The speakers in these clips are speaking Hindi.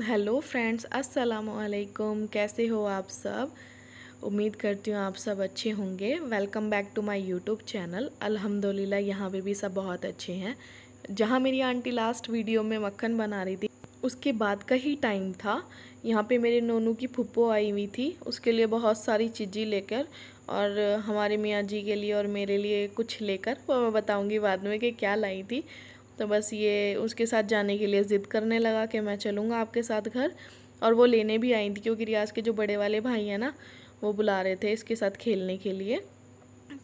हेलो फ्रेंड्स अस्सलाम वालेकुम कैसे हो आप सब उम्मीद करती हूँ आप सब अच्छे होंगे welcome back to my YouTube channel अल्हम्दुलिल्लाह यहाँ पे भी सब बहुत अच्छे हैं जहाँ मेरी आंटी लास्ट वीडियो में मक्खन बना रही थी उसके बाद का ही टाइम था यहाँ पे मेरे नोनू की फुप्पो आई हुई थी उसके लिए बहुत सारी चीज़ें लेकर और हमारे मियाँ जी के लिए और मेरे लिए कुछ लेकर वो मैं बताऊँगी बाद में कि क्या लाई थी तो बस ये उसके साथ जाने के लिए ज़िद करने लगा कि मैं चलूँगा आपके साथ घर और वो लेने भी आई थी क्योंकि रियाज के जो बड़े वाले भाई हैं ना वो बुला रहे थे इसके साथ खेलने के लिए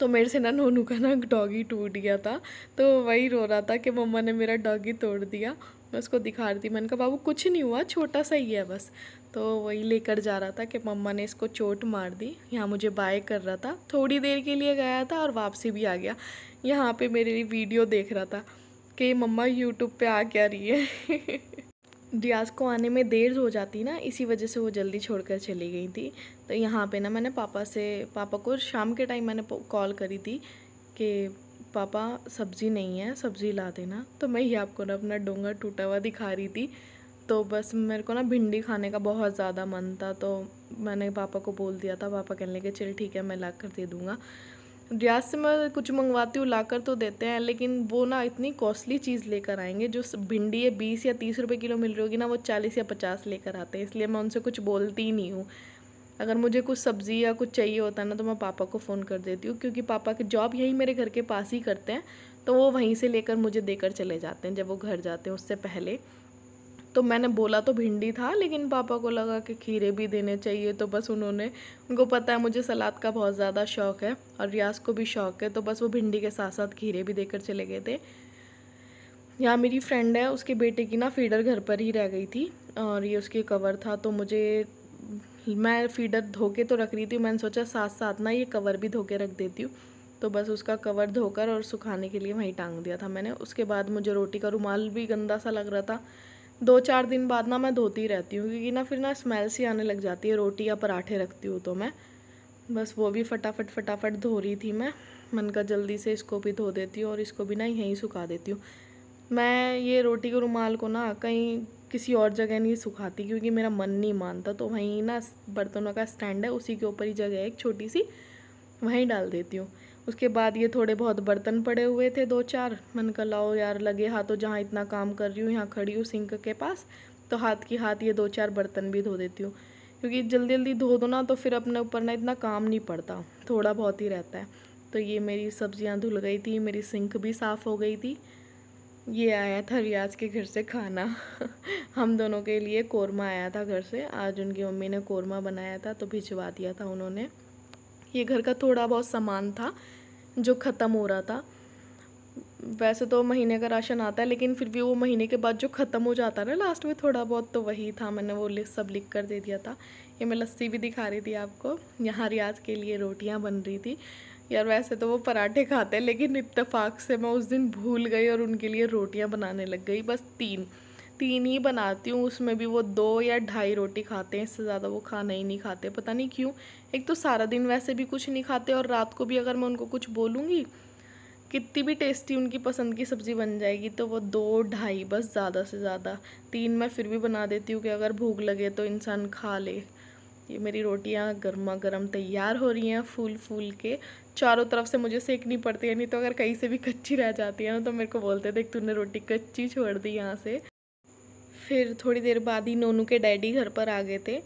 तो मेरे से ना नोनू का ना डॉगी टूट गया था तो वही रो रहा था कि मम्मा ने मेरा डॉगी तोड़ दिया मैं उसको दिखा रही थी मैंने कहा बाबू कुछ नहीं हुआ छोटा सा ही है बस तो वही लेकर जा रहा था कि मम्मा ने इसको चोट मार दी यहाँ मुझे बाय कर रहा था थोड़ी देर के लिए गया था और वापसी भी आ गया यहाँ पर मेरी वीडियो देख रहा था कि मम्मा यूट्यूब पे आ क्या रही है रियाज को आने में देर हो जाती ना इसी वजह से वो जल्दी छोड़कर चली गई थी तो यहाँ पे ना मैंने पापा से पापा को शाम के टाइम मैंने कॉल करी थी कि पापा सब्ज़ी नहीं है सब्ज़ी ला देना तो मैं ही आपको ना अपना डोंगा टूटा हुआ दिखा रही थी तो बस मेरे को ना भिंडी खाने का बहुत ज़्यादा मन था तो मैंने पापा को बोल दिया था पापा कहने लगे चल ठीक है मैं ला कर दे दूँगा रियाज से मैं कुछ मंगवाती हूँ लाकर तो देते हैं लेकिन वो ना इतनी कॉस्टली चीज़ लेकर आएंगे जो भिंडी है बीस या तीस रुपये किलो मिल रही होगी ना वो चालीस या पचास लेकर आते हैं इसलिए मैं उनसे कुछ बोलती ही नहीं हूँ अगर मुझे कुछ सब्ज़ी या कुछ चाहिए होता ना तो मैं पापा को फ़ोन कर देती हूँ क्योंकि पापा के जॉब यहीं मेरे घर के पास ही करते हैं तो वो वहीं से लेकर मुझे देकर चले जाते हैं जब वो घर जाते हैं उससे पहले तो मैंने बोला तो भिंडी था लेकिन पापा को लगा कि खीरे भी देने चाहिए तो बस उन्होंने उनको पता है मुझे सलाद का बहुत ज़्यादा शौक़ है और रियाज को भी शौक़ है तो बस वो भिंडी के साथ साथ खीरे भी देकर चले गए थे यहाँ मेरी फ्रेंड है उसके बेटे की ना फीडर घर पर ही रह गई थी और ये उसके कवर था तो मुझे मैं फीडर धो के तो रख रही थी मैंने सोचा साथ साथ ना ये कवर भी धो के रख देती हूँ तो बस उसका कवर धोकर और सुखाने के लिए वहीं टांग दिया था मैंने उसके बाद मुझे रोटी का रुमाल भी गंदा सा लग रहा था दो चार दिन बाद ना मैं धोती रहती हूँ क्योंकि ना फिर ना स्मेल सी आने लग जाती है रोटी या पराठे रखती हूँ तो मैं बस वो भी फटाफट फटाफट धो रही थी मैं मन का जल्दी से इसको भी धो देती हूँ और इसको भी ना यहीं सुखा देती हूँ मैं ये रोटी के रुमाल को ना कहीं किसी और जगह नहीं सुखाती क्योंकि मेरा मन नहीं मानता तो वहीं ना बर्तनों का स्टैंड है उसी के ऊपर ही जगह है एक छोटी सी वहीं डाल देती हूँ उसके बाद ये थोड़े बहुत बर्तन पड़े हुए थे दो चार मन कर लाओ यार लगे हाथों जहाँ इतना काम कर रही हूँ यहाँ खड़ी हूँ सिंक के पास तो हाथ की हाथ ये दो चार बर्तन भी धो देती हूँ क्योंकि जल्दी जल्दी धो दो ना तो फिर अपने ऊपर ना इतना काम नहीं पड़ता थोड़ा बहुत ही रहता है तो ये मेरी सब्जियाँ धुल गई थी मेरी सिंक भी साफ़ हो गई थी ये आया था रियाज के घर से खाना हम दोनों के लिए कौरमा आया था घर से आज उनकी मम्मी ने कौरमा बनाया था तो भिजवा दिया था उन्होंने ये घर का थोड़ा बहुत सामान था जो ख़त्म हो रहा था वैसे तो महीने का राशन आता है लेकिन फिर भी वो महीने के बाद जो ख़त्म हो जाता है ना लास्ट में थोड़ा बहुत तो वही था मैंने वो लिख सब लिख कर दे दिया था ये मैं लस्सी भी दिखा रही थी आपको यहाँ रियाज के लिए रोटियाँ बन रही थी यार वैसे तो वो पराठे खाते हैं लेकिन इतफाक से मैं उस दिन भूल गई और उनके लिए रोटियाँ बनाने लग गई बस तीन तीन ही बनाती हूँ उसमें भी वो दो या ढाई रोटी खाते हैं इससे ज़्यादा वो खाना ही नहीं खाते पता नहीं क्यों एक तो सारा दिन वैसे भी कुछ नहीं खाते और रात को भी अगर मैं उनको कुछ बोलूँगी कितनी भी टेस्टी उनकी पसंद की सब्ज़ी बन जाएगी तो वो दो ढाई बस ज़्यादा से ज़्यादा तीन मैं फिर भी बना देती हूँ कि अगर भूख लगे तो इंसान खा ले ये मेरी रोटियाँ गर्मा गर्म तैयार हो रही हैं फूल फूल के चारों तरफ से मुझे सेकनी पड़ती है नहीं तो अगर कहीं से भी कच्ची रह जाती है ना तो मेरे को बोलते थे तूने रोटी कच्ची छोड़ दी यहाँ से फिर थोड़ी देर बाद ही नोनू के डैडी घर पर आ गए थे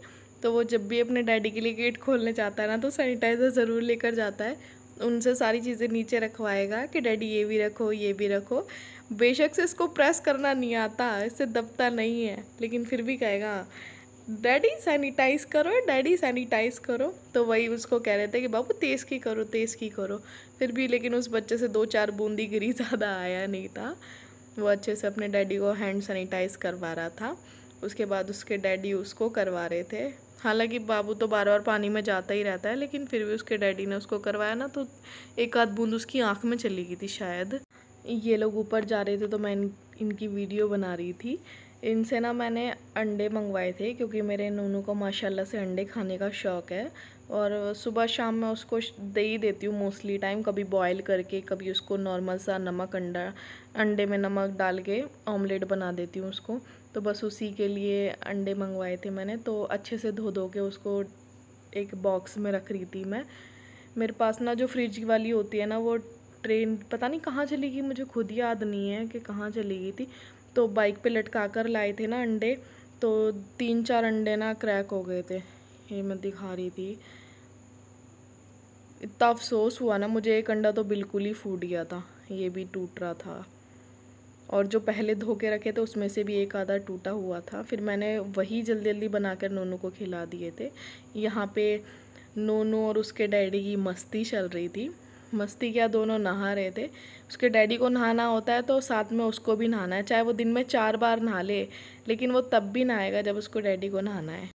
तो वो जब भी अपने डैडी के लिए गेट खोलने जाता है ना तो सैनिटाइज़र ज़रूर लेकर जाता है उनसे सारी चीज़ें नीचे रखवाएगा कि डैडी ये भी रखो ये भी रखो बेशक से इसको प्रेस करना नहीं आता इससे दबता नहीं है लेकिन फिर भी कहेगा डैडी सैनिटाइज़ करो डैडी सैनिटाइज़ करो तो वही उसको कह रहे थे कि बाबू तेज़ की करो तेज़ की करो फिर भी लेकिन उस बच्चे से दो चार बूंदी गिरी ज़्यादा आया नहीं था वो अच्छे से अपने डैडी को हैंड सैनिटाइज करवा रहा था उसके बाद उसके डैडी उसको करवा रहे थे हालांकि बाबू तो बार बार पानी में जाता ही रहता है लेकिन फिर भी उसके डैडी ने उसको करवाया ना तो एक आध बूंद उसकी आँख में चली गई थी शायद ये लोग ऊपर जा रहे थे तो मैं इनकी वीडियो बना रही थी इनसे ना मैंने अंडे मंगवाए थे क्योंकि मेरे नूनू को माशाल्लाह से अंडे खाने का शौक़ है और सुबह शाम मैं उसको दे ही देती हूँ मोस्टली टाइम कभी बॉईल करके कभी उसको नॉर्मल सा नमक अंडा अंडे में नमक डाल के ऑमलेट बना देती हूँ उसको तो बस उसी के लिए अंडे मंगवाए थे मैंने तो अच्छे से धो धो के उसको एक बॉक्स में रख रही थी मैं मेरे पास ना जो फ्रिज वाली होती है ना वो ट्रेन पता नहीं कहाँ चली गई मुझे खुद याद नहीं है कि कहाँ चली गई थी तो बाइक पे लटका कर लाए थे ना अंडे तो तीन चार अंडे ना क्रैक हो गए थे ये मैं दिखा रही थी इतना अफसोस हुआ ना मुझे एक अंडा तो बिल्कुल ही फूट गया था ये भी टूट रहा था और जो पहले धो के रखे थे उसमें से भी एक आधा टूटा हुआ था फिर मैंने वही जल्दी जल्दी बनाकर नोनू को खिला दिए थे यहाँ पे नोनू और उसके डैडी की मस्ती चल रही थी मस्ती क्या दोनों नहा रहे थे उसके डैडी को नहाना होता है तो साथ में उसको भी नहाना है चाहे वो दिन में चार बार नहा ले लेकिन वो तब भी नहाएगा जब उसको डैडी को नहाना है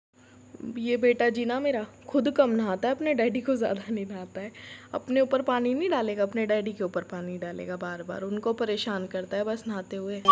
ये बेटा जी ना मेरा खुद कम नहाता है अपने डैडी को ज़्यादा नहीं नहाता है अपने ऊपर पानी नहीं डालेगा अपने डैडी के ऊपर पानी डालेगा बार बार उनको परेशान करता है बस नहाते हुए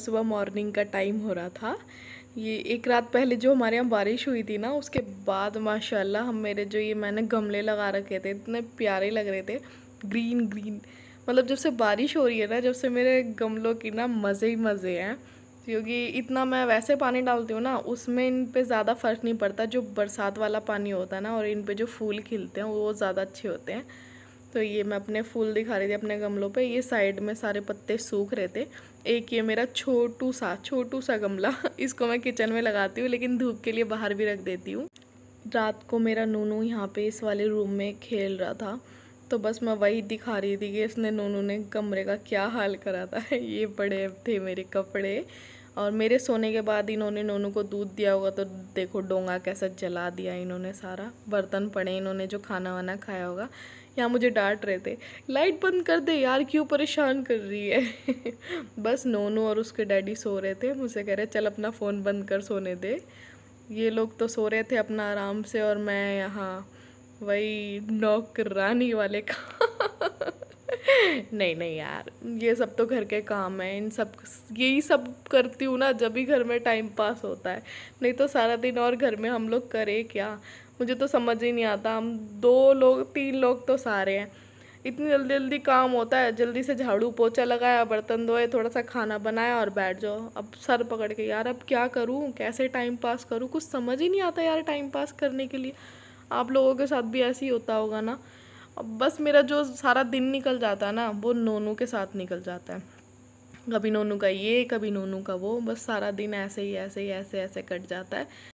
सुबह मॉर्निंग का टाइम हो रहा था ये एक रात पहले जो हमारे यहाँ बारिश हुई थी ना उसके बाद माशाल्लाह हम मेरे जो ये मैंने गमले लगा रखे थे इतने प्यारे लग रहे थे ग्रीन ग्रीन मतलब जब से बारिश हो रही है ना जब से मेरे गमलों की ना मज़े ही मज़े हैं क्योंकि इतना मैं वैसे पानी डालती हूँ ना उसमें इन पर ज़्यादा फ़र्क नहीं पड़ता जो बरसात वाला पानी होता है ना और इन पर जो फूल खिलते हैं वो ज़्यादा अच्छे होते हैं तो ये मैं अपने फूल दिखा रही थी अपने गमलों पे ये साइड में सारे पत्ते सूख रहे थे एक ये मेरा छोटू सा छोटू सा गमला इसको मैं किचन में लगाती हूँ लेकिन धूप के लिए बाहर भी रख देती हूँ रात को मेरा नूनू यहाँ पे इस वाले रूम में खेल रहा था तो बस मैं वही दिखा रही थी कि इसने नूनू ने कमरे का क्या हाल करा था ये पड़े थे मेरे कपड़े और मेरे सोने के बाद इन्होंने नोनू को दूध दिया होगा तो देखो डोंगा कैसा जला दिया इन्होंने सारा बर्तन पड़े इन्होंने जो खाना वाना खाया होगा यहाँ मुझे डांट रहे थे लाइट बंद कर दे यार क्यों परेशान कर रही है बस नोनू और उसके डैडी सो रहे थे मुझसे कह रहे चल अपना फ़ोन बंद कर सोने दे ये लोग तो सो रहे थे अपना आराम से और मैं यहाँ वही नौकरानी वाले का नहीं नहीं यार ये सब तो घर के काम है इन सब यही सब करती हूँ ना जब भी घर में टाइम पास होता है नहीं तो सारा दिन और घर में हम लोग करें क्या मुझे तो समझ ही नहीं आता हम दो लोग तीन लोग तो सारे हैं इतनी जल्दी जल्दी काम होता है जल्दी से झाड़ू पोछा लगाया बर्तन धोए थोड़ा सा खाना बनाया और बैठ जाओ अब सर पकड़ के यार अब क्या करूँ कैसे टाइम पास करूँ कुछ समझ ही नहीं आता यार टाइम पास करने के लिए आप लोगों के साथ भी ऐसे ही होता होगा ना अब बस मेरा जो सारा दिन निकल जाता है ना वो नोनू के साथ निकल जाता है कभी नोनू का ये कभी नोनू का वो बस सारा दिन ऐसे ही ऐसे ही ऐसे ऐसे कट जाता है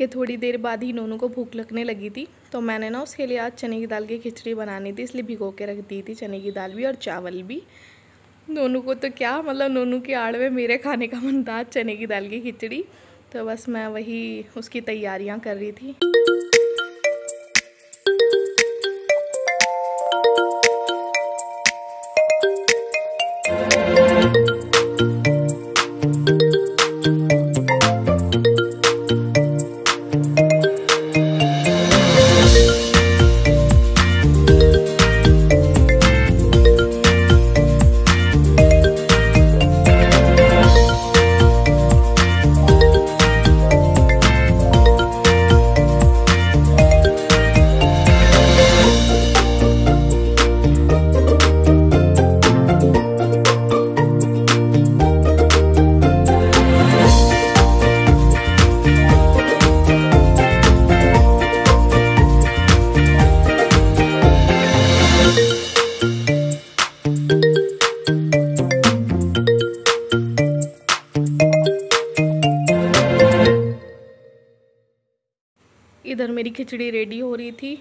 के थोड़ी देर बाद ही नोनू को भूख लगने लगी थी तो मैंने ना उसके लिए आज चने की दाल की खिचड़ी बनानी थी इसलिए भिगो के रख दी थी चने की दाल भी और चावल भी नोनू को तो क्या मतलब नोनू की आड़ में मेरे खाने का मन था चने की दाल की खिचड़ी तो बस मैं वही उसकी तैयारियाँ कर रही थी इधर मेरी खिचड़ी रेडी हो रही थी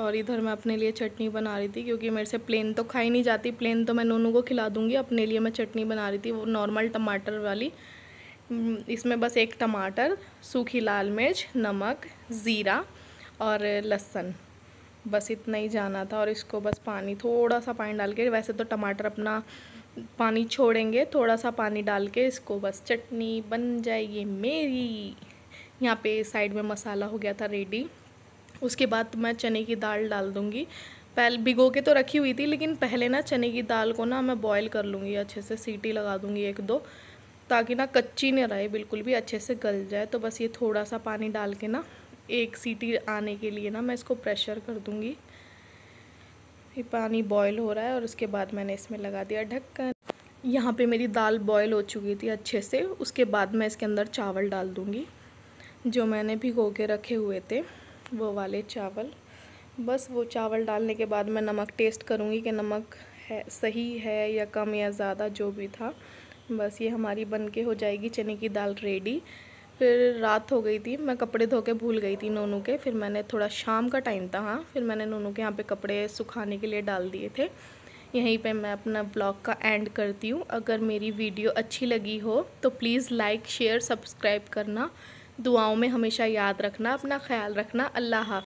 और इधर मैं अपने लिए चटनी बना रही थी क्योंकि मेरे से प्लेन तो खाई नहीं जाती प्लेन तो मैं नोनू को खिला दूँगी अपने लिए मैं चटनी बना रही थी वो नॉर्मल टमाटर वाली इसमें बस एक टमाटर सूखी लाल मिर्च नमक ज़ीरा और लहसुन बस इतना ही जाना था और इसको बस पानी थोड़ा सा पानी डाल के वैसे तो टमाटर अपना पानी छोड़ेंगे थोड़ा सा पानी डाल के इसको बस चटनी बन जाएगी मेरी यहाँ पे साइड में मसाला हो गया था रेडी उसके बाद मैं चने की दाल डाल दूँगी पहले भिगो के तो रखी हुई थी लेकिन पहले ना चने की दाल को ना मैं बॉईल कर लूँगी अच्छे से सीटी लगा दूँगी एक दो ताकि ना कच्ची ना रहे बिल्कुल भी अच्छे से गल जाए तो बस ये थोड़ा सा पानी डाल के ना एक सीटी आने के लिए ना मैं इसको प्रेशर कर दूँगी ये पानी बॉयल हो रहा है और उसके बाद मैंने इसमें लगा दिया ढक्कन यहाँ पे मेरी दाल बॉयल हो चुकी थी अच्छे से उसके बाद मैं इसके अंदर चावल डाल दूँगी जो मैंने भिगो के रखे हुए थे वो वाले चावल बस वो चावल डालने के बाद मैं नमक टेस्ट करूँगी कि नमक है सही है या कम या ज़्यादा जो भी था बस ये हमारी बन के हो जाएगी चने की दाल रेडी फिर रात हो गई थी मैं कपड़े धो के भूल गई थी नोनू के फिर मैंने थोड़ा शाम का टाइम था हाँ फिर मैंने नोनू के यहाँ पे कपड़े सुखाने के लिए डाल दिए थे यहीं पे मैं अपना ब्लॉग का एंड करती हूँ अगर मेरी वीडियो अच्छी लगी हो तो प्लीज़ लाइक शेयर सब्सक्राइब करना दुआओं में हमेशा याद रखना अपना ख्याल रखना अल्लाह हाफ